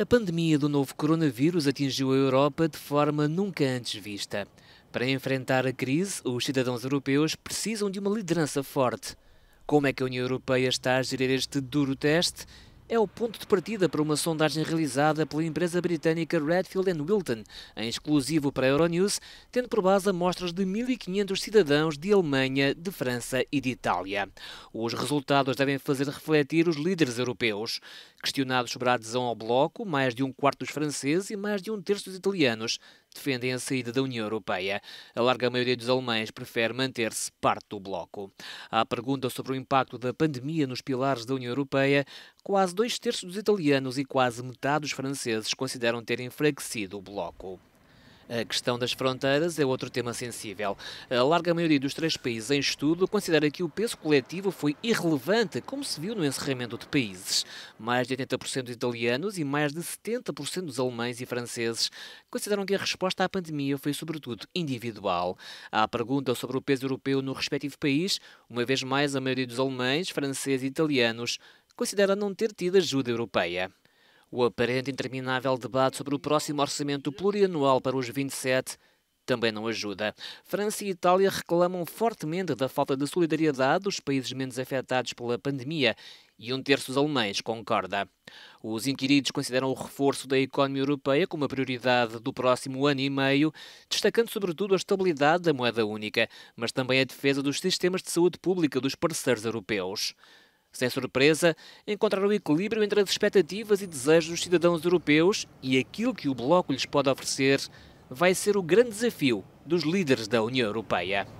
A pandemia do novo coronavírus atingiu a Europa de forma nunca antes vista. Para enfrentar a crise, os cidadãos europeus precisam de uma liderança forte. Como é que a União Europeia está a gerir este duro teste é o ponto de partida para uma sondagem realizada pela empresa britânica Redfield Wilton, em exclusivo para a Euronews, tendo por base amostras de 1.500 cidadãos de Alemanha, de França e de Itália. Os resultados devem fazer refletir os líderes europeus. Questionados sobre a adesão ao bloco, mais de um quarto dos franceses e mais de um terço dos italianos defendem a saída da União Europeia. A larga maioria dos alemães prefere manter-se parte do bloco. À pergunta sobre o impacto da pandemia nos pilares da União Europeia, quase dois terços dos italianos e quase metade dos franceses consideram ter enfraquecido o bloco. A questão das fronteiras é outro tema sensível. A larga maioria dos três países em estudo considera que o peso coletivo foi irrelevante, como se viu no encerramento de países. Mais de 80% dos italianos e mais de 70% dos alemães e franceses consideram que a resposta à pandemia foi sobretudo individual. À pergunta sobre o peso europeu no respectivo país, uma vez mais a maioria dos alemães, franceses e italianos considera não ter tido ajuda europeia. O aparente interminável debate sobre o próximo orçamento plurianual para os 27 também não ajuda. França e Itália reclamam fortemente da falta de solidariedade dos países menos afetados pela pandemia e um terço dos alemães concorda. Os inquiridos consideram o reforço da economia europeia como a prioridade do próximo ano e meio, destacando sobretudo a estabilidade da moeda única, mas também a defesa dos sistemas de saúde pública dos parceiros europeus. Sem surpresa, encontrar o equilíbrio entre as expectativas e desejos dos cidadãos europeus e aquilo que o Bloco lhes pode oferecer vai ser o grande desafio dos líderes da União Europeia.